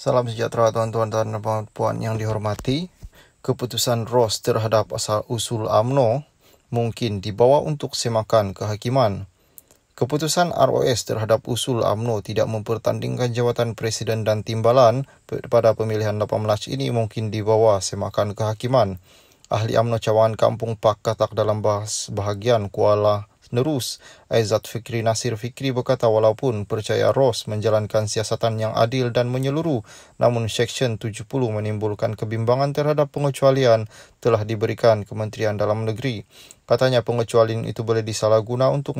Salam sejahtera tuan-tuan dan puan-puan yang dihormati. Keputusan Ross terhadap asal usul AMNO mungkin dibawa untuk semakan kehakiman. Keputusan ROS terhadap usul AMNO tidak mempertandingkan jawatan presiden dan timbalan pada pemilihan 18 ini mungkin dibawa semakan kehakiman. Ahli AMNO Cawangan Kampung Pak Katak dalam bahagian Kuala Nerus Aizat Fikri Nasir Fikri berkata walaupun percaya Ross menjalankan siasatan yang adil dan menyeluruh, namun Seksyen 70 menimbulkan kebimbangan terhadap pengecualian telah diberikan Kementerian Dalam Negeri. Katanya pengecualian itu boleh disalahguna untuk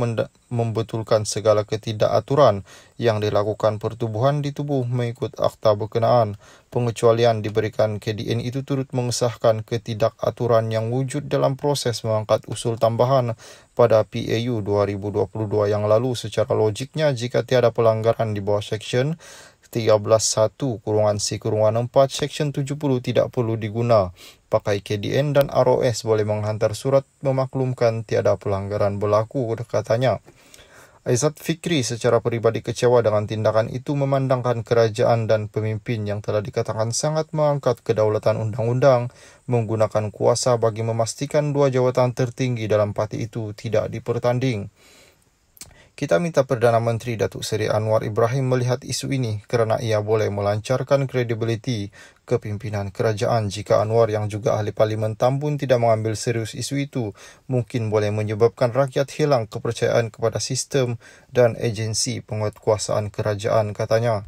membetulkan segala ketidakaturan yang dilakukan pertubuhan di tubuh mengikut akta berkenaan. Pengecualian diberikan KDN itu turut mengesahkan ketidakaturan yang wujud dalam proses mengangkat usul tambahan pada PAU 2022 yang lalu secara logiknya jika tiada pelanggaran di bawah seksyen 13.1 kurungan C kurungan 4 Seksyen 70 tidak perlu diguna. Pakai KDN dan ROS boleh menghantar surat memaklumkan tiada pelanggaran berlaku, katanya. Aizat Fikri secara peribadi kecewa dengan tindakan itu memandangkan kerajaan dan pemimpin yang telah dikatakan sangat mengangkat kedaulatan undang-undang menggunakan kuasa bagi memastikan dua jawatan tertinggi dalam parti itu tidak dipertanding. Kita minta Perdana Menteri Datuk Seri Anwar Ibrahim melihat isu ini kerana ia boleh melancarkan kredibiliti kepimpinan kerajaan jika Anwar yang juga ahli parlimen Tambun tidak mengambil serius isu itu mungkin boleh menyebabkan rakyat hilang kepercayaan kepada sistem dan agensi penguatkuasaan kerajaan katanya.